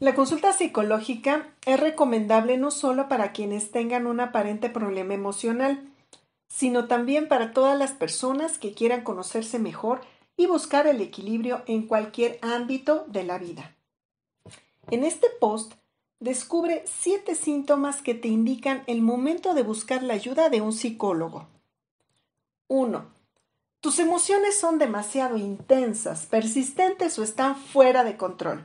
La consulta psicológica es recomendable no solo para quienes tengan un aparente problema emocional, sino también para todas las personas que quieran conocerse mejor y buscar el equilibrio en cualquier ámbito de la vida. En este post descubre siete síntomas que te indican el momento de buscar la ayuda de un psicólogo. 1. Tus emociones son demasiado intensas, persistentes o están fuera de control.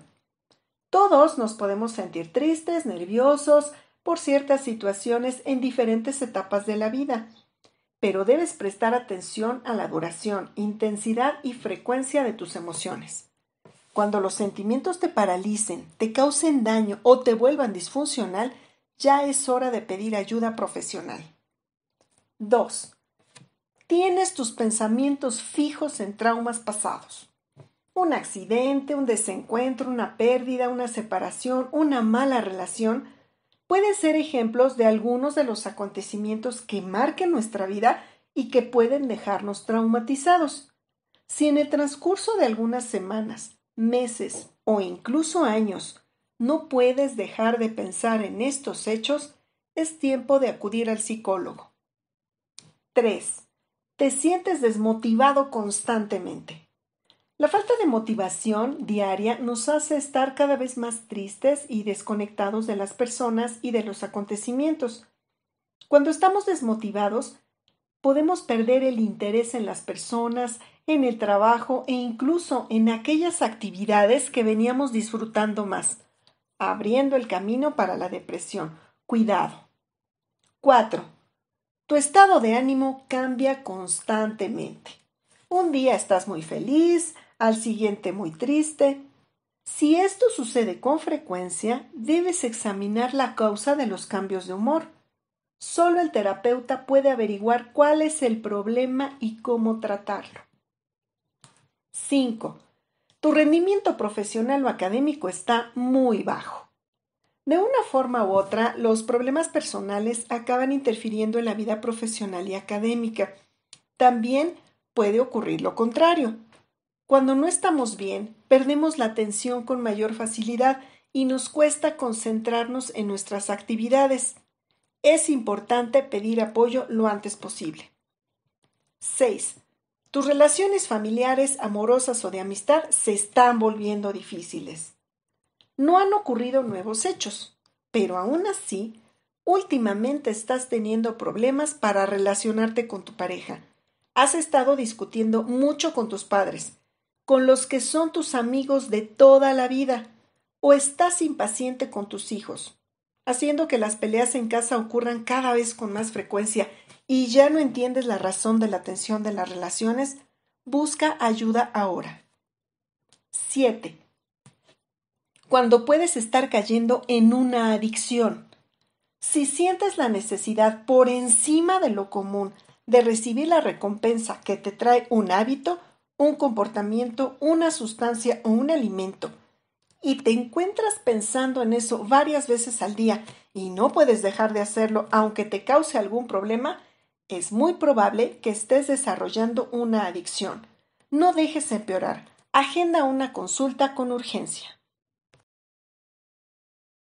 Todos nos podemos sentir tristes, nerviosos, por ciertas situaciones en diferentes etapas de la vida, pero debes prestar atención a la duración, intensidad y frecuencia de tus emociones. Cuando los sentimientos te paralicen, te causen daño o te vuelvan disfuncional, ya es hora de pedir ayuda profesional. 2. Tienes tus pensamientos fijos en traumas pasados un accidente, un desencuentro, una pérdida, una separación, una mala relación, pueden ser ejemplos de algunos de los acontecimientos que marquen nuestra vida y que pueden dejarnos traumatizados. Si en el transcurso de algunas semanas, meses o incluso años no puedes dejar de pensar en estos hechos, es tiempo de acudir al psicólogo. 3. Te sientes desmotivado constantemente. La falta de motivación diaria nos hace estar cada vez más tristes y desconectados de las personas y de los acontecimientos. Cuando estamos desmotivados, podemos perder el interés en las personas, en el trabajo e incluso en aquellas actividades que veníamos disfrutando más, abriendo el camino para la depresión. Cuidado. 4. Tu estado de ánimo cambia constantemente. Un día estás muy feliz, al siguiente muy triste. Si esto sucede con frecuencia, debes examinar la causa de los cambios de humor. Solo el terapeuta puede averiguar cuál es el problema y cómo tratarlo. 5. Tu rendimiento profesional o académico está muy bajo. De una forma u otra, los problemas personales acaban interfiriendo en la vida profesional y académica. También puede ocurrir lo contrario. Cuando no estamos bien, perdemos la atención con mayor facilidad y nos cuesta concentrarnos en nuestras actividades. Es importante pedir apoyo lo antes posible. 6. Tus relaciones familiares, amorosas o de amistad se están volviendo difíciles. No han ocurrido nuevos hechos, pero aún así, últimamente estás teniendo problemas para relacionarte con tu pareja. Has estado discutiendo mucho con tus padres, con los que son tus amigos de toda la vida, o estás impaciente con tus hijos, haciendo que las peleas en casa ocurran cada vez con más frecuencia y ya no entiendes la razón de la tensión de las relaciones, busca ayuda ahora. 7. Cuando puedes estar cayendo en una adicción. Si sientes la necesidad por encima de lo común de recibir la recompensa que te trae un hábito, un comportamiento, una sustancia o un alimento y te encuentras pensando en eso varias veces al día y no puedes dejar de hacerlo aunque te cause algún problema, es muy probable que estés desarrollando una adicción. No dejes empeorar. Agenda una consulta con urgencia.